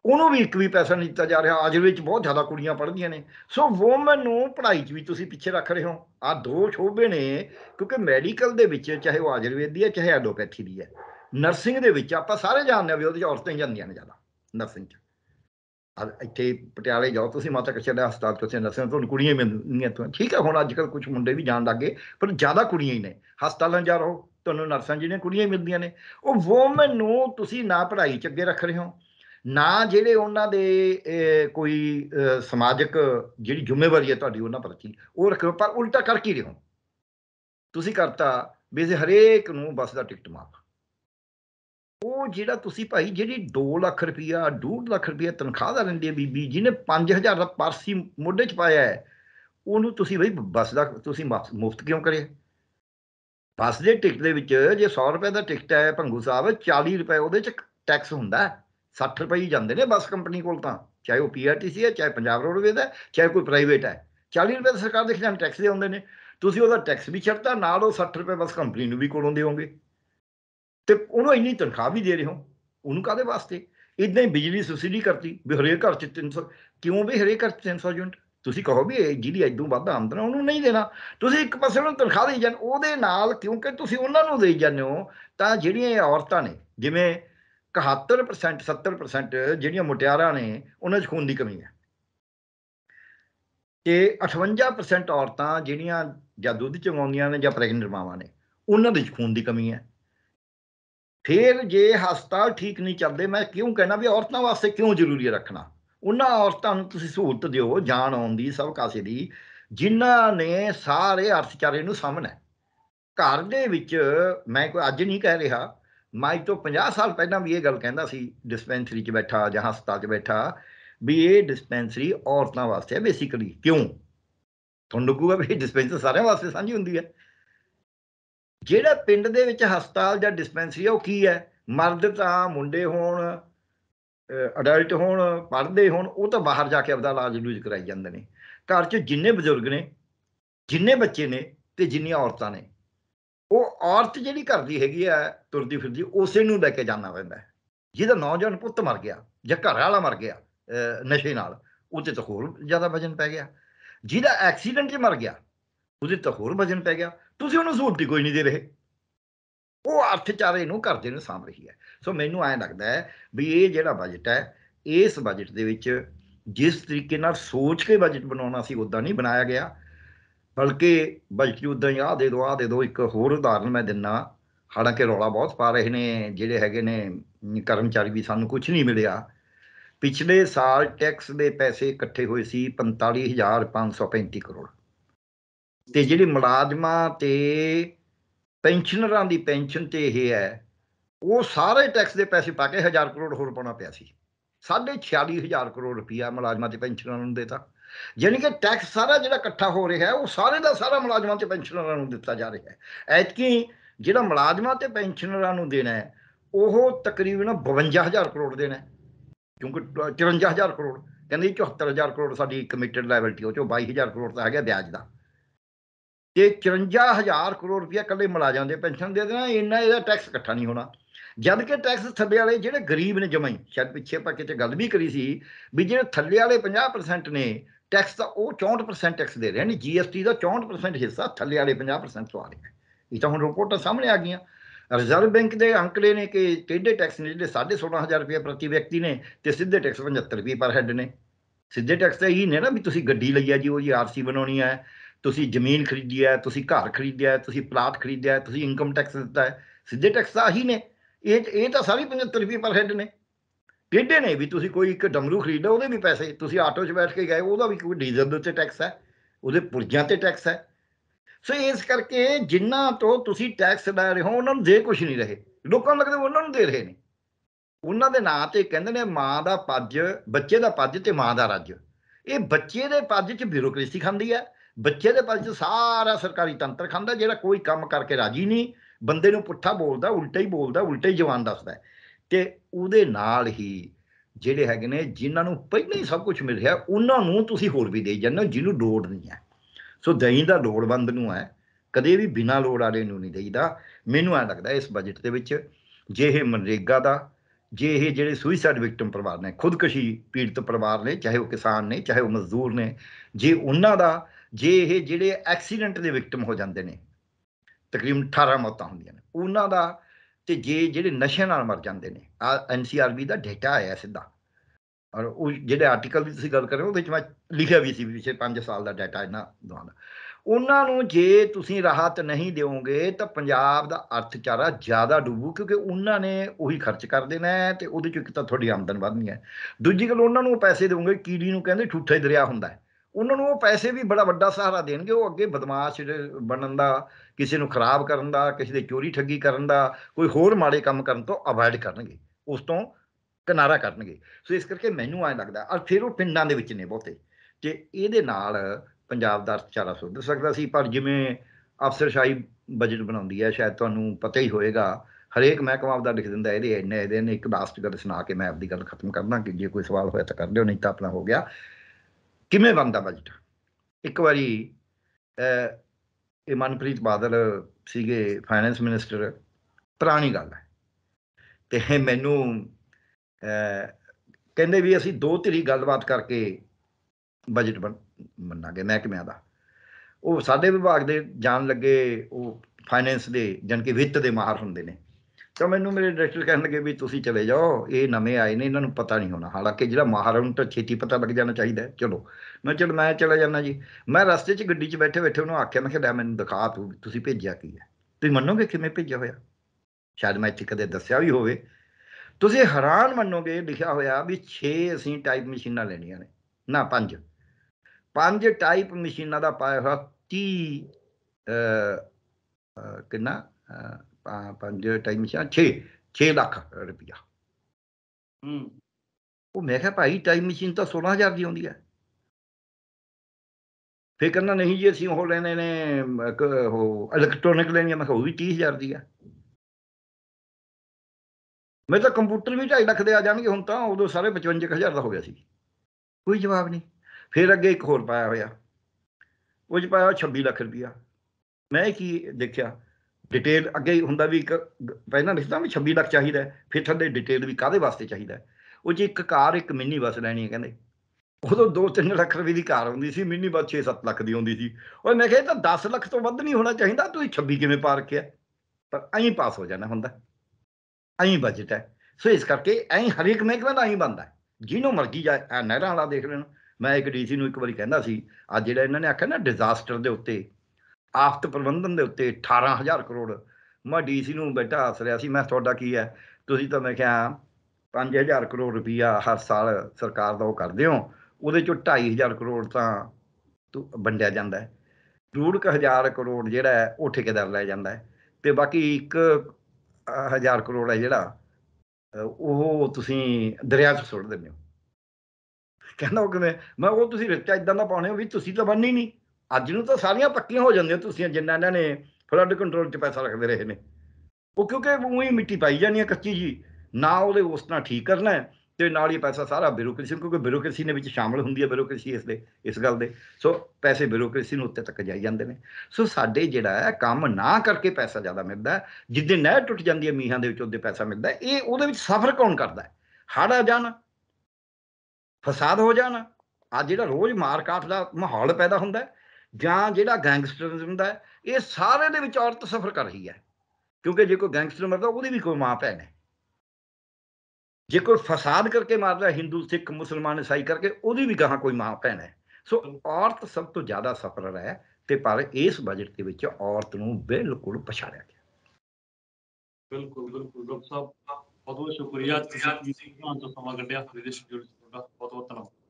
B: ਉਹਨੂੰ ਵੀ ਇੱਕ ਵੀ ਪੈਸਾ ਨਹੀਂ ਦਿੱਤਾ ਜਾ ਰਿਹਾ ਆਯੁਰਵੇਦ ਵਿੱਚ ਬਹੁਤ ਜ਼ਿਆਦਾ ਕੁੜੀਆਂ ਪੜ੍ਹਦੀਆਂ ਨੇ ਸੋ ਔਮਨ ਨੂੰ ਪੜ੍ਹਾਈ 'ਚ ਵੀ ਤੁਸੀਂ ਪਿੱਛੇ ਰੱਖ ਰਹੇ ਹੋ ਆ ਦੋ ਸ਼ੋਭੇ ਨੇ ਕਿਉਂਕਿ ਮੈਡੀਕਲ ਦੇ ਵਿੱਚ ਚਾਹੇ ਉਹ ਆਯੁਰਵੇਦ ਦੀ ਹੈ ਚਾਹੇ ਐਲੋਪੈਥੀ ਦੀ ਹੈ ਨਰਸਿੰਗ ਦੇ ਵਿੱਚ ਆਪਾਂ ਸਾਰੇ ਜਾਣਦੇ ਆ ਵੀ ਉਹਦੇ 'ਚ ਔਰਤਾਂ ਹੀ ਜਾਂਦੀਆਂ ਨੇ ਜ਼ਿਆਦਾ ਨਰਸਿੰਗ 'ਚ ਇੱਥੇ ਪਟਿਆਲੇ ਜਾਓ ਤੁਸੀਂ ਮਾਤਾ ਕਸ਼ਰ ਹਸਪਤਾਲ ਤੋਂ ਨਰਸਾਂ ਤੋਂ ਕੁੜੀਆਂ ਮਿਲਣਗੀਆਂ ਠੀਕ ਹੈ ਹੁਣ ਅੱਜ ਕੱਲ ਕੁਝ ਮੁੰਡੇ ਵੀ ਜਾਣ ਲੱਗੇ ਪਰ ਜ਼ਿਆਦਾ ਕੁੜੀਆਂ ਹੀ ਨੇ ਹਸਪਤਾਲਾਂ ਜਾ ਰਹੋ ਤੁਹਾਨੂੰ ਨਰਸਾਂ ਜਿਹੜੀਆਂ ਕੁੜੀਆਂ ਮਿਲਦੀਆਂ ਨੇ ਉਹ ਵੂਮਨ ਨੂੰ ਤੁਸੀਂ ਨਾ ਪੜਾਈ ਚ ਅੱਗੇ ਰੱਖ ਰਹੇ ਹੋ ਨਾ ਜਿਹੜੇ ਉਹਨਾਂ ਦੇ ਕੋਈ ਸਮਾਜਿਕ ਜਿਹੜੀ ਜ਼ਿੰਮੇਵਾਰੀ ਹੈ ਤੁਹਾਡੀ ਉਹਨਾਂ ਪ੍ਰਤੀ ਉਹ ਰੱਖੋ ਪਰ ਉਲਟਾ ਕਰ ਕੀ ਰਹੇ ਹੋ ਤੁਸੀਂ ਕਰਤਾ ਵੀ ਹਰੇਕ ਨੂੰ ਬੱਸ ਦਾ ਟਿਕਟ ਮਾਫ ਉਹ ਜਿਹੜਾ ਤੁਸੀਂ ਭਾਈ ਜਿਹੜੀ 2 ਲੱਖ ਰੁਪਇਆ 2 ਲੱਖ ਰੁਪਇਆ ਤਨਖਾਹ ਦਾ ਲੈਂਦੀ ਹੈ ਬੀਬੀ ਜਿਹਨੇ 5000 ਦਾ ਪਰਸੀ ਮੋਢੇ 'ਚ ਪਾਇਆ ਹੈ ਉਹਨੂੰ ਤੁਸੀਂ ਬਈ ਬੱਸ ਦਾ ਤੁਸੀਂ ਮੁਫਤ ਕਿਉਂ ਕਰਿਆ ਬੱਸ ਦੇ ਟਿਕਟ ਦੇ ਵਿੱਚ ਜੇ 100 ਰੁਪਏ ਦਾ ਟਿਕਟ ਹੈ ਭੰਗੂ ਸਾਹਿਬ 40 ਰੁਪਏ ਉਹਦੇ ਚ ਟੈਕਸ ਹੁੰਦਾ 60 ਰੁਪਏ ਹੀ ਜਾਂਦੇ ਨੇ ਬੱਸ ਕੰਪਨੀ ਕੋਲ ਤਾਂ ਚਾਹੇ ਉਹ ਪੀਆਰਟੀਸੀ ਹੈ ਚਾਹੇ ਪੰਜਾਬ ਰੋਡਵੇਜ਼ ਹੈ ਚਾਹੇ ਕੋਈ ਪ੍ਰਾਈਵੇਟ ਹੈ 40 ਰੁਪਏ ਤਾਂ ਸਰਕਾਰ ਦੇ ਖਜ਼ਾਨੇ ਟੈਕਸ ਦੇ ਆਉਂਦੇ ਨੇ ਤੁਸੀਂ ਉਹਦਾ ਟੈਕਸ ਵੀ ਛੱਡਤਾ ਨਾਲ ਉਹ 60 ਰੁਪਏ ਬੱਸ ਕੰਪਨੀ ਨੂੰ ਵੀ ਕੋਲੋਂ ਦੇਵੋਗੇ ਤੇ ਉਹਨੂੰ ਇੰਨੀ ਤਨਖਾਹ ਵੀ ਦੇ ਰਹੇ ਹੋ ਉਹਨੂੰ ਕਾਦੇ ਵਾਸਤੇ ਇਦਾਂ ਹੀ ਬਿਜਲੀ ਸਬਸਿਡੀ ਕਰਤੀ ਵੀ ਹਰੇਕ ਘਰ ਚ 300 ਕਿਉਂ ਵੀ ਹਰੇਕ ਘਰ ਚ 300 ਯੂਨਿਟ ਤੁਸੀਂ ਕਹੋ ਵੀ ਜਿਹੜੀ ਇਦੋਂ ਵੱਧ ਆਮਦਨ ਉਹਨੂੰ ਨਹੀਂ ਦੇਣਾ ਤੁਸੀਂ ਇੱਕ ਪਾਸੇ ਉਹਨੂੰ ਤਨਖਾਹ ਦੇ ਜਾਂ ਉਹਦੇ ਨਾਲ ਕਿਉਂਕਿ ਤੁਸੀਂ ਉਹਨਾਂ ਨੂੰ ਦੇਈ ਜਾਂਦੇ ਹੋ ਤਾਂ ਜਿਹੜੀਆਂ ਇਹ ਔਰਤਾਂ ਨੇ ਜਿਵੇਂ 71% 70% ਜਿਹੜੀਆਂ ਮੁਟਿਆਰਾਂ ਨੇ ਉਹਨਾਂ 'ਚ ਖੂਨ ਦੀ ਕਮੀ ਹੈ ਤੇ 58% ਔਰਤਾਂ ਜਿਹੜੀਆਂ ਜਾਂ ਦੁੱਧ ਚਵਾਉਂਦੀਆਂ ਨੇ ਜਾਂ ਪ੍ਰੈਗਨੈਂਟ ਮਾਵਾਂ ਨੇ ਉਹਨਾਂ ਦੇ 'ਚ ਖੂਨ ਦੀ ਕਮੀ ਹੈ ਫਿਰ ਜੇ ਹਸਪਤਾਲ ਠੀਕ ਨਹੀਂ ਚੱਲਦੇ ਮੈਂ ਕਿਉਂ ਕਹਿਣਾ ਵੀ ਔਰਤਾਂ ਵਾਸਤੇ ਕਿਉਂ ਜ਼ਰੂਰੀ ਰੱਖਣਾ ਉਹਨਾਂ ਔਰਤਾਂ ਨੂੰ ਤੁਸੀਂ ਸਹੂਲਤ ਦਿਓ ਜਾਣ ਆਉਣ ਦੀ ਸਭ ਕਾਸੇ ਦੀ ਜਿਨ੍ਹਾਂ ਨੇ ਸਾਰੇ ਅਰਥਚਾਰੇ ਨੂੰ ਸਾਹਮਣਾ ਘਰ ਦੇ ਵਿੱਚ ਮੈਂ ਕੋਈ ਅੱਜ ਨਹੀਂ ਕਹਿ ਰਿਹਾ ਮੈਂ ਤੋਂ 50 ਸਾਲ ਪਹਿਲਾਂ ਵੀ ਇਹ ਗੱਲ ਕਹਿੰਦਾ ਸੀ ਡਿਸਪੈਂਸਰੀ 'ਚ ਬੈਠਾ ਜਾਂ ਹਸਪਤਾਲ 'ਚ ਬੈਠਾ ਵੀ ਇਹ ਡਿਸਪੈਂਸਰੀ ਔਰਤਾਂ ਵਾਸਤੇ ਹੈ ਬੇਸਿਕਲੀ ਕਿਉਂ ਤੁਹਾਨੂੰ ਲੱਗੂਗਾ ਵੀ ਡਿਸਪੈਂਸਰ ਸਾਰਿਆਂ ਵਾਸਤੇ ਸਾਂਝੀ ਹੁੰਦੀ ਹੈ ਜਿਹੜਾ ਪਿੰਡ ਦੇ ਵਿੱਚ ਹਸਪਤਾਲ ਜਾਂ ਡਿਸਪੈਂਸਰੀ ਉਹ ਕੀ ਹੈ ਮਰਦ ਤਾਂ ਮੁੰਡੇ ਹੋਣ ਅਡਲਟ ਹੋਣ ਪੜਦੇ ਹੋਣ ਉਹ ਤਾਂ ਬਾਹਰ ਜਾ ਕੇ ਆਪਦਾ ਇਲਾਜ ਲੂਜ ਕਰਾਈ ਜਾਂਦੇ ਨੇ ਘਰ 'ਚ ਜਿੰਨੇ ਬਜ਼ੁਰਗ ਨੇ ਜਿੰਨੇ ਬੱਚੇ ਨੇ ਤੇ ਜਿੰਨੀਆਂ ਔਰਤਾਂ ਨੇ ਉਹ ਔਰਤ ਜਿਹੜੀ ਕਰਦੀ ਹੈਗੀ ਆ ਤੁਰਦੀ ਫਿਰਦੀ ਉਸੇ ਨੂੰ ਲੈ ਕੇ ਜਾਣਾ ਪੈਂਦਾ ਜਿਹਦਾ ਨੌਜਵਾਨ ਪੁੱਤ ਮਰ ਗਿਆ ਜਾਂ ਘਰ ਵਾਲਾ ਮਰ ਗਿਆ ਨਸ਼ੇ ਨਾਲ ਉਹਦੇ ਤੇ ਹੋਰ ਜ਼ਿਆਦਾ ਵਜਨ ਪੈ ਗਿਆ ਜਿਹਦਾ ਐਕਸੀਡੈਂਟ 'ਚ ਮਰ ਗਿਆ ਉਹਦੇ ਤੇ ਹੋਰ ਵਜਨ ਪੈ ਗਿਆ ਤੁਸੀਂ ਉਹਨੂੰ ਸਹੂਲਤ ਕੋਈ ਨਹੀਂ ਦੇ ਰਹੇ ਉਹ ਅਰਥਚਾਰੇ ਨੂੰ ਕਰਦੇ ਨੂੰ ਸਾਂਭ ਰਹੀ ਹੈ ਸੋ ਮੈਨੂੰ ਐਂ ਲੱਗਦਾ ਹੈ ਵੀ ਇਹ ਜਿਹੜਾ ਬਜਟ ਹੈ ਇਸ ਬਜਟ ਦੇ ਵਿੱਚ ਜਿਸ ਤਰੀਕੇ ਨਾਲ ਸੋਚ ਕੇ ਬਜਟ ਬਣਾਉਣਾ ਸੀ ਉਦਾਂ ਨਹੀਂ ਬਣਾਇਆ ਗਿਆ ਬਲਕਿ ਬਲਕਿ ਉਦਾਂ ਹੀ ਆ ਦੇ ਦੋ ਆ ਦੇ ਦੋ ਇੱਕ ਹੋਰ ਉਦਾਹਰਨ ਮੈਂ ਦਿੰਨਾ ਹਾਲਾਂਕਿ ਰੌਲਾ ਬਹੁਤ ਪਾ ਰਹੇ ਨੇ ਜਿਹੜੇ ਹੈਗੇ ਨੇ ਕਰਮਚਾਰੀ ਵੀ ਸਾਨੂੰ ਕੁਝ ਨਹੀਂ ਮਿਲਿਆ ਪਿਛਲੇ ਸਾਲ ਟੈਕਸ ਦੇ ਪੈਸੇ ਇਕੱਠੇ ਹੋਏ ਸੀ 45535 ਕਰੋੜ ਤੇ ਜਿਹੜੇ ਮੁਲਾਜ਼ਮਾਂ ਤੇ ਪੈਨਸ਼ਨਰਾਂ ਦੀ ਪੈਨਸ਼ਨ ਤੇ ਇਹ ਹੈ ਉਹ ਸਾਰੇ ਟੈਕਸ ਦੇ ਪੈਸੇ ਪਾ ਕੇ 1000 ਕਰੋੜ ਹੋਰ ਪਾਉਣਾ ਪਿਆ ਸੀ 46000 ਕਰੋੜ ਰੁਪਇਆ ਮੁਲਾਜ਼ਮਾਂ ਤੇ ਪੈਨਸ਼ਨਰਾਂ ਨੂੰ ਦਿੱਤਾ ਯਾਨੀ ਕਿ ਟੈਕਸ ਸਾਰਾ ਜਿਹੜਾ ਇਕੱਠਾ ਹੋ ਰਿਹਾ ਹੈ ਉਹ ਸਾਰੇ ਦਾ ਸਾਰਾ ਮੁਲਾਜ਼ਮਾਂ ਤੇ ਪੈਨਸ਼ਨਰਾਂ ਨੂੰ ਦਿੱਤਾ ਜਾ ਰਿਹਾ ਹੈ ਐਤਕੀ ਜਿਹੜਾ ਮੁਲਾਜ਼ਮਾਂ ਤੇ ਪੈਨਸ਼ਨਰਾਂ ਨੂੰ ਦੇਣਾ ਹੈ ਉਹ ਤਕਰੀਬਨ 52000 ਕਰੋੜ ਦੇਣਾ ਹੈ ਕਿਉਂਕਿ 54000 ਕਰੋੜ ਕਹਿੰਦੇ 74000 ਕਰੋੜ ਸਾਡੀ ਕਮਿਟਡ ਲਾਇਬਿਲਟੀ ਉਹ ਚੋਂ 22000 ਕਰੋੜ ਤਾਂ ਆ ਗਿਆ ਵਿਆਜ ਦਾ ਤੇ 54000 ਕਰੋੜ ਰੁਪਏ ਕੱਲੇ ਮਲਾ ਜਾਂਦੇ ਪੈਨਸ਼ਨ ਦੇ ਦੇਣਾ ਇੰਨਾ ਇਹਦਾ ਟੈਕਸ ਇਕੱਠਾ ਨਹੀਂ ਹੋਣਾ ਜਦ ਕਿ ਟੈਕਸ ਥੱਲੇ ਵਾਲੇ ਜਿਹੜੇ ਗਰੀਬ ਨੇ ਜਮਾਈ ਸ਼ਾਇਦ ਪਿੱਛੇ ਆਪਾਂ ਕਿਤੇ ਗੱਲ ਵੀ ਕਰੀ ਸੀ ਵੀ ਜਿਹੜੇ ਥੱਲੇ ਵਾਲੇ 50% ਨੇ ਟੈਕਸ ਦਾ ਉਹ 64% ਟੈਕਸ ਦੇ ਰਹੇ ਨੇ ਜੀਐਸਟੀ ਦਾ 64% ਹਿੱਸਾ ਥੱਲੇ ਵਾਲੇ 50% ਤੋਂ ਆ ਰਿਹਾ ਇਹ ਤਾਂ ਹੁਣ ਰਿਪੋਰਟਾਂ ਸਾਹਮਣੇ ਆ ਗਈਆਂ ਰਿਜ਼ਰਵ ਬੈਂਕ ਦੇ ਅੰਕੜੇ ਨੇ ਕਿ ਕਿਹੜੇ ਟੈਕਸ ਨੇ ਜਿਹੜੇ 16.5000 ਰੁਪਏ ਪ੍ਰਤੀ ਵਿਅਕਤੀ ਨੇ ਤੇ ਸਿੱਧੇ ਟੈਕਸ 75 ਰੁਪਏ ਪਰ ਹੈਡ ਨੇ ਸਿੱਧੇ ਟੈਕਸ ਤਾਂ ਇਹ ਨੇ ਨਾ ਵੀ ਤੁਸੀਂ ਗੱਡੀ ਲਈ ਆ ਜੀ ਉਹ ਜੀ ਆਰਸੀ ਬਣਾਉਣੀ ਆ ਤੁਸੀਂ ਜ਼ਮੀਨ ਖਰੀਦੀ ਹੈ ਤੁਸੀਂ ਘਰ ਖਰੀਦਿਆ ਹੈ ਤੁਸੀਂ ਪਲਾਟ ਖਰੀਦਿਆ ਹੈ ਤੁਸੀਂ ਇਨਕਮ ਟੈਕਸ ਦਿੱਤਾ ਹੈ ਸਿੱਧੇ ਟੈਕਸ ਤਾਂ ਆਹੀ ਨੇ ਇਹ ਇਹ ਤਾਂ ਸਾਰੀ 75% ਨੇ ਕਿਹੜੇ ਨੇ ਵੀ ਤੁਸੀਂ ਕੋਈ ਇੱਕ ਡਮਰੂ ਖਰੀਦਿਆ ਉਹਦੇ ਵੀ ਪੈਸੇ ਤੁਸੀਂ ਆਟੋ 'ਚ ਬੈਠ ਕੇ ਗਏ ਉਹਦਾ ਵੀ ਕੋਈ ਡੀਜ਼ਲ ਦੇ ਉੱਤੇ ਟੈਕਸ ਹੈ ਉਹਦੇ ਪੁਰਜਿਆਂ ਤੇ ਟੈਕਸ ਹੈ ਸੋ ਇਸ ਕਰਕੇ ਜਿੰਨਾ ਤੋਂ ਤੁਸੀਂ ਟੈਕਸ ਲੈ ਰਹੇ ਹੋ ਉਹਨਾਂ ਨੂੰ ਦੇ ਕੁਝ ਨਹੀਂ ਰਹੇ ਲੋਕਾਂ ਨੂੰ ਲੱਗਦਾ ਉਹਨਾਂ ਨੂੰ ਦੇ ਰਹੇ ਨੇ ਉਹਨਾਂ ਦੇ ਨਾਂ ਤੇ ਕਹਿੰਦੇ ਨੇ ਮਾਂ ਦਾ ਪੱਜ ਬੱਚੇ ਦਾ ਪੱਜ ਤੇ ਮਾਂ ਦਾ ਰਾਜ ਇਹ ਬੱਚੇ ਦੇ ਪੱਜ 'ਚ ਬਿਊਰੋਕ੍ਰੇਸੀ ਖਾਂਦੀ ਹੈ ਬੱਚੇ ਦੇ ਪਲ 'ਚ ਸਾਰਾ ਸਰਕਾਰੀ ਤੰਤਰ ਖਾਂਦਾ ਜਿਹੜਾ ਕੋਈ ਕੰਮ ਕਰਕੇ ਰਾਜੀ ਨਹੀਂ ਬੰਦੇ ਨੂੰ ਪੁੱਠਾ ਬੋਲਦਾ ਉਲਟਾ ਹੀ ਬੋਲਦਾ ਉਲਟਾ ਹੀ ਜਵਾਨ ਦੱਸਦਾ ਤੇ ਉਹਦੇ ਨਾਲ ਹੀ ਜਿਹੜੇ ਹੈਗੇ ਨੇ ਜਿਨ੍ਹਾਂ ਨੂੰ ਪਹਿਲਾਂ ਹੀ ਸਭ ਕੁਝ ਮਿਲ ਰਿਹਾ ਉਹਨਾਂ ਨੂੰ ਤੁਸੀਂ ਹੋਰ ਵੀ ਦੇਈ ਜਾਂਦੇ ਹੋ ਜਿਹਨੂੰ ਲੋੜ ਨਹੀਂ ਹੈ ਸੋ ਦਹੀਂ ਦਾ ਲੋੜਵੰਦ ਨੂੰ ਹੈ ਕਦੇ ਵੀ ਬਿਨਾਂ ਲੋੜ ਵਾਲੇ ਨੂੰ ਨਹੀਂ ਦੇਈਦਾ ਮੈਨੂੰ ਐ ਲੱਗਦਾ ਇਸ ਬਜਟ ਦੇ ਵਿੱਚ ਜੇ ਇਹ ਮਨਰੇਗਾ ਦਾ ਜੇ ਇਹ ਜਿਹੜੇ ਸੁਇਸਾਈਡ ਵਿਕਟਮ ਪਰਿਵਾਰ ਨੇ ਖੁਦਕਸ਼ੀ ਪੀੜਤ ਪਰਿਵਾਰ ਨੇ ਚਾਹੇ ਉਹ ਕਿਸਾਨ ਨੇ ਚਾਹੇ ਉਹ ਮਜ਼ਦੂਰ ਨੇ ਜੇ ਉਹਨਾਂ ਦਾ ਜੇ ਇਹ ਜਿਹੜੇ ਐਕਸੀਡੈਂਟ ਦੇ ਵਿਕਟਮ ਹੋ ਜਾਂਦੇ ਨੇ ਤਕਰੀਬਨ 18 ਮੌਤਾਂ ਹੁੰਦੀਆਂ ਨੇ ਉਹਨਾਂ ਦਾ ਤੇ ਜੇ ਜਿਹੜੇ ਨਸ਼ੇ ਨਾਲ ਮਰ ਜਾਂਦੇ ਨੇ ਆ ਐਨਸੀਆਰਬੀ ਦਾ ਡਾਟਾ ਆਇਆ ਸਿੱਧਾ ਔਰ ਉਹ ਜਿਹੜੇ ਆਰਟੀਕਲ ਦੀ ਤੁਸੀਂ ਗੱਲ ਕਰ ਰਹੇ ਹੋ ਉਹਦੇ ਵਿੱਚ ਮੈਂ ਲਿਖਿਆ ਵੀ ਸੀ ਪਿਛੇ 5 ਸਾਲ ਦਾ ਡਾਟਾ ਇਹਨਾਂ ਦਾ ਉਹਨਾਂ ਨੂੰ ਜੇ ਤੁਸੀਂ ਰਾਹਤ ਨਹੀਂ ਦਿਓਗੇ ਤਾਂ ਪੰਜਾਬ ਦਾ ਅਰਥਚਾਰਾ ਜ਼ਿਆਦਾ ਡੁੱਬੂ ਕਿਉਂਕਿ ਉਹਨਾਂ ਨੇ ਉਹੀ ਖਰਚ ਕਰ ਦੇਣਾ ਤੇ ਉਹਦੇ ਚੋਂ ਇੱਕ ਤਾਂ ਤੁਹਾਡੀ ਆਮਦਨ ਵਧਣੀ ਹੈ ਦੂਜੀ ਗੱਲ ਉਹਨਾਂ ਨੂੰ ਪੈਸੇ ਦੇਵੋਗੇ ਕੀੜੀ ਨੂੰ ਕਹਿੰਦੇ ਠੂਠਾ ਹੀ ਦਰਿਆ ਹੁੰਦਾ ਹੈ ਉਹਨਾਂ ਨੂੰ ਉਹ ਪੈਸੇ ਵੀ ਬੜਾ ਵੱਡਾ ਸਹਾਰਾ ਦੇਣਗੇ ਉਹ ਅੱਗੇ ਬਦਮਾਸ਼ ਬਣਨ ਦਾ ਕਿਸੇ ਨੂੰ ਖਰਾਬ ਕਰਨ ਦਾ ਕਿਸੇ ਦੇ ਚੋਰੀ ਠੱਗੀ ਕਰਨ ਦਾ ਕੋਈ ਹੋਰ ਮਾੜੇ ਕੰਮ ਕਰਨ ਤੋਂ ਅਵੋਇਡ ਕਰਨਗੇ ਉਸ ਤੋਂ ਕਿਨਾਰਾ ਕਰਨਗੇ ਸੋ ਇਸ ਕਰਕੇ ਮੈਨੂੰ ਐਂ ਲੱਗਦਾ ਔਰ ਫਿਰ ਉਹ ਪਿੰਡਾਂ ਦੇ ਵਿੱਚ ਨੇ ਬਹੁਤੇ ਜੇ ਇਹਦੇ ਨਾਲ ਪੰਜਾਬ ਦਾ ਅਰਥਚਾਰਾ ਸੁਧਰ ਸਕਦਾ ਸੀ ਪਰ ਜਿਵੇਂ ਅਫਸਰਸ਼ਾਹੀ ਬਜਟ ਬਣਾਉਂਦੀ ਹੈ ਸ਼ਾਇਦ ਤੁਹਾਨੂੰ ਪਤਾ ਹੀ ਹੋਵੇਗਾ ਹਰੇਕ ਮਹਿਕਮਾ ਆਪਦਾ ਲਿਖ ਦਿੰਦਾ ਇਹਦੇ ਇੰਨੇ ਇਹਦੇ ਨੇ ਇੱਕ ਲਾਸਟ ਗੱਲ ਸੁਣਾ ਕੇ ਮੈਂ ਆਪਦੀ ਗੱਲ ਖਤਮ ਕਰਨਾ ਕਿ ਜੇ ਕੋਈ ਸਵਾਲ ਹੋਇਆ ਤਾਂ ਕਰ ਲਿਓ ਨਹੀਂ ਤਾਂ ਆਪਣਾ ਹੋ ਗਿਆ ਕਿਵੇਂ ਬੰਦਾ ਬਜਟ ਇੱਕ ਵਾਰੀ ਇਹ ਮਨਪ੍ਰੀਤ ਬਾਦਲ ਸੀਗੇ ਫਾਈਨੈਂਸ ਮਿਨਿਸਟਰ ਪੁਰਾਣੀ ਗੱਲ ਹੈ ਤੇ ਮੈਨੂੰ ਕਹਿੰਦੇ ਵੀ ਅਸੀਂ ਦੋ ਧਿਰੀ ਗੱਲਬਾਤ ਕਰਕੇ ਬਜਟ ਮੈਂ ਕਿਵੇਂ ਦਾ ਉਹ ਸਾਡੇ ਵਿਭਾਗ ਦੇ ਜਾਣ ਲੱਗੇ ਉਹ ਫਾਈਨੈਂਸ ਦੇ ਜਨ ਕੇ ਵਿੱਤ ਦੇ ਮਾਹਰ ਹੁੰਦੇ ਨੇ ਤਾਂ ਮੈਨੂੰ ਮੇਰੇ ਡਾਇਰੈਕਟਰ ਕਹਿਣ ਲੱਗੇ ਵੀ ਤੁਸੀਂ ਚਲੇ ਜਾਓ ਇਹ ਨਵੇਂ ਆਏ ਨੇ ਇਹਨਾਂ ਨੂੰ ਪਤਾ ਨਹੀਂ ਹੋਣਾ ਹਾਲਾਂਕਿ ਜਿਹੜਾ ਮਹਾਰਾਜ ਨੂੰ ਤਾਂ ਛੇਤੀ ਪਤਾ ਲੱਗ ਜਾਣਾ ਚਾਹੀਦਾ ਚਲੋ ਮੈਂ ਚਲ ਮੈਂ ਚਲਾ ਜਾਣਾ ਜੀ ਮੈਂ ਰਸਤੇ 'ਚ ਗੱਡੀ 'ਚ ਬੈਠੇ ਬੈਠੇ ਉਹਨੂੰ ਆਖਿਆ ਮੈਂ ਕਿਹਾ ਮੈਨੂੰ ਦਿਖਾ ਤੂੰ ਤੁਸੀਂ ਭੇਜਿਆ ਕੀ ਹੈ ਤੁਸੀਂ ਮੰਨੋਗੇ ਕਿਵੇਂ ਭੇਜਿਆ ਹੋਇਆ ਸ਼ਾਇਦ ਮੈਂ ਇੱਥੇ ਕਦੇ ਦੱਸਿਆ ਵੀ ਹੋਵੇ ਤੁਸੀਂ ਹੈਰਾਨ ਮੰਨੋਗੇ ਲਿਖਿਆ ਹੋਇਆ ਵੀ 6 ਅਸੀਂ ਟਾਈਪ ਮਸ਼ੀਨਾਂ ਲੈਣੀਆਂ ਨੇ ਨਾ 5 ਪੰਜ ਟਾਈਪ ਮਸ਼ੀਨਾਂ ਦਾ ਪਾਇਆ ਹੋਇਆ 30 ਕਿੰਨਾ पंजे टाइम से छः छः लाख रुपया ਉਹ ਮੈਂ ਕਿਹਾ ਭਾਈ ਟਾਈਮ ਮਸ਼ੀਨ ਤਾਂ 16000 ਦੀ ਆਉਂਦੀ ਹੈ ਫੇਰ ਕਹਿੰਦਾ ਨਹੀਂ ਜੀ ਅਸੀਂ ਉਹ ਲੈਣੇ ਨੇ ਉਹ ਇਲੈਕਟ੍ਰੋਨਿਕ ਲੈਣੀ ਹੈ ਮੈਂ ਕਿਹਾ ਉਹ ਵੀ 30000 ਦੀ ਹੈ ਮੈਂ ਤਾਂ ਕੰਪਿਊਟਰ ਵੀ 2.5 ਲੱਖ ਦੇ ਆ ਜਾਣਗੇ ਹੁਣ ਤਾਂ ਉਦੋਂ ਸਾਰੇ 55000 ਦਾ ਹੋ ਗਿਆ ਸੀ ਕੋਈ ਜਵਾਬ ਨਹੀਂ ਫੇਰ ਅੱਗੇ ਇੱਕ ਹੋਰ ਪਾਇਆ ਹੋਇਆ ਉਹ ਚ ਪਾਇਆ 26 ਲੱਖ ਰੁਪਇਆ ਮੈਂ ਕੀ ਦੇਖਿਆ ਡਿਟੇਲ ਅੱਗੇ ਹੁੰਦਾ ਵੀ ਇੱਕ ਪਹਿਲਾਂ ਲਿਖਦਾ ਵੀ 26 ਲੱਖ ਚਾਹੀਦਾ ਫਿਰ ਥੱਲੇ ਡਿਟੇਲ ਵੀ ਕਾਦੇ ਵਾਸਤੇ ਚਾਹੀਦਾ ਉਹ ਜੀ ਇੱਕ ਕਾਰ ਇੱਕ ਮਿੰਨੀ ਬੱਸ ਲੈਣੀ ਹੈ ਕਹਿੰਦੇ ਉਦੋਂ 2-3 ਲੱਖ ਰੁਪਏ ਦੀ ਕਾਰ ਹੁੰਦੀ ਸੀ ਮਿੰਨੀ ਬੱਸ 6-7 ਲੱਖ ਦੀ ਹੁੰਦੀ ਸੀ ਓਏ ਮੈਂ ਕਿਹਾ ਤਾਂ 10 ਲੱਖ ਤੋਂ ਵੱਧ ਨਹੀਂ ਹੋਣਾ ਚਾਹੀਦਾ ਤੂੰ 26 ਕਿਵੇਂ ਪਾ ਰੱਖਿਆ ਪਰ ਐਂ ਪਾਸ ਹੋ ਜਾਣਾ ਹੁੰਦਾ ਐਂ ਬਜਟ ਹੈ ਸੋ ਇਸ ਕਰਕੇ ਐਂ ਹਰੇਕ ਮਹਿਕਮੇ ਦਾ ਐਂ ਬੰਦਾ ਜਿਹਨੂੰ ਮਰਜ਼ੀ ਜਾ ਨਹਿਰਾਂ ਵਾਲਾ ਦੇਖ ਲੈਣ ਮੈਂ ਇੱਕ ਡੀਸੀ ਨੂੰ ਇੱਕ ਵਾਰੀ ਕਹਿੰਦਾ ਸੀ ਆ ਜਿਹੜਾ ਇਹਨਾਂ ਨੇ ਆਖਿਆ ਨਾ ਡਿਜ਼ਾਸਟਰ ਦੇ ਉੱਤੇ ਆਫਤ ਪ੍ਰਬੰਧਨ ਦੇ ਉੱਤੇ 18000 ਕਰੋੜ ਮੈਂ ਡੀਸੀ ਨੂੰ ਬੈਠਾ ਹੱਸ ਰਿਹਾ ਸੀ ਮੈਂ ਤੁਹਾਡਾ ਕੀ ਹੈ ਤੁਸੀਂ ਤਾਂ ਮੈਂ ਕਿਹਾ 5000 ਕਰੋੜ ਰੁਪਇਆ ਹਰ ਸਾਲ ਸਰਕਾਰ ਦਾ ਉਹ ਕਰਦੇ ਹੋ ਉਹਦੇ ਚੋਂ 2500 ਕਰੋੜ ਤਾਂ ਵੰਡਿਆ ਜਾਂਦਾ ਹੈ ਰੂੜ 1000 ਕਰੋੜ ਜਿਹੜਾ ਹੈ ਉਹ ਠੇਕੇਦਾਰ ਲੈ ਜਾਂਦਾ ਹੈ ਤੇ ਬਾਕੀ 1000 ਕਰੋੜ ਹੈ ਜਿਹੜਾ ਉਹ ਤੁਸੀਂ ਦਰਿਆ 'ਚ ਸੁੱਟ ਦਿੰਦੇ ਹੋ ਕਹਿੰਦਾ ਉਹ ਕਿਵੇਂ ਮੈਂ ਉਹ ਤੁਸੀਂ ਰਿਚਾ ਇਦਾਂ ਦਾ ਪਾਉਣੇ ਹੋ ਵੀ ਤੁਸੀਂ ਤਾਂ ਬੰਨੀ ਨਹੀਂ ਅੱਜ ਨੂੰ ਤਾਂ ਸਾਰੀਆਂ ਪੱਕੀਆਂ ਹੋ ਜਾਂਦੀਆਂ ਤੁਸੀਂ ਜਿੰਨਾ ਇਹਨਾਂ ਨੇ ਫਲੱਡ ਕੰਟਰੋਲ 'ਚ ਪੈਸਾ ਰੱਖਦੇ ਰਹੇ ਨੇ ਉਹ ਕਿਉਂਕਿ ਉਹੀ ਮਿੱਟੀ ਪਾਈ ਜਾਣੀ ਹੈ ਕੱਚੀ ਜੀ ਨਾ ਉਹਦੇ ਉਸ ਤਰ੍ਹਾਂ ਠੀਕ ਕਰਨਾ ਤੇ ਨਾਲ ਹੀ ਪੈਸਾ ਸਾਰਾ ਬਿਊਰੋਕ੍ਰੇਸੀ ਕਿਉਂਕਿ ਬਿਊਰੋਕ੍ਰੇਸੀ ਨੇ ਵਿੱਚ ਸ਼ਾਮਲ ਹੁੰਦੀ ਹੈ ਬਿਊਰੋਕ੍ਰੇਸੀ ਇਸ ਦੇ ਇਸ ਗੱਲ ਦੇ ਸੋ ਪੈਸੇ ਬਿਊਰੋਕ੍ਰੇਸੀ ਨੂੰ ਉੱਤੇ ਤੱਕ ਜਾਈ ਜਾਂਦੇ ਨੇ ਸੋ ਸਾਡੇ ਜਿਹੜਾ ਹੈ ਕੰਮ ਨਾ ਕਰਕੇ ਪੈਸਾ ਜ਼ਿਆਦਾ ਮਿਲਦਾ ਜਿੱਦੇ ਨਹਿਰ ਟੁੱਟ ਜਾਂਦੀ ਹੈ ਮੀਹਾਂ ਦੇ ਵਿੱਚ ਉਹਦੇ ਪੈਸਾ ਮਿਲਦਾ ਇਹ ਉਹਦੇ ਵਿੱਚ ਸਫਰ ਕੌਣ ਕਰਦਾ ਹੜਾ ਜਾਣਾ ਫਸਾਦ ਹੋ ਜਾਣਾ ਆ ਜਿਹੜਾ ਰੋਜ਼ ਮਾਰ ਕਾਟ ਦਾ ਮਾਹੌਲ ਪੈਦਾ ਹੁੰਦਾ ਜਾਂ ਜਿਹੜਾ ਗੈਂਗਸਟਰਿਜ਼ਮ ਦਾ ਇਹ ਸਾਰੇ ਦੇ ਵਿੱਚ ਔਰਤ ਸਫਰ ਕਰ ਰਹੀ ਹੈ ਕਿਉਂਕਿ ਜੇ ਕੋਈ ਗੈਂਗਸਟਰ ਮਰਦਾ ਉਹਦੀ ਵੀ ਕੋਈ ਮਾਂ ਭੈਣ ਹੈ ਜੇ ਕੋਈ ਫਸਾਦ ਕਰਕੇ ਮਾਰਦਾ ਹਿੰਦੂ ਸਿੱਖ ਮੁਸਲਮਾਨ ਇਸਾਈ ਕਰਕੇ ਉਹਦੀ ਵੀ ਗਾਹਾਂ ਕੋਈ ਮਾਂ ਭੈਣ ਹੈ ਸੋ ਔਰਤ ਸਭ ਤੋਂ ਜ਼ਿਆਦਾ ਰਹਾ ਹੈ ਤੇ ਪਰ ਇਸ ਬਜਟ ਦੇ ਵਿੱਚ ਔਰਤ ਨੂੰ ਬਿਲਕੁਲ ਪਛਾੜਿਆ ਗਿਆ ਬਿਲਕੁਲ ਬਿਲਕੁਲ ਡਾਕਟਰ ਸਾਹਿਬ ਬਹੁਤ ਬਹੁਤ ਸ਼ੁਕਰੀਆ ਤੁਸੀਂ ਸਮਾਂ ਕੱਢਿਆ ਜੀ ਜੀ ਜੀ ਜੀ ਬਹੁਤ ਬਹੁਤ ਧੰਨਵਾਦ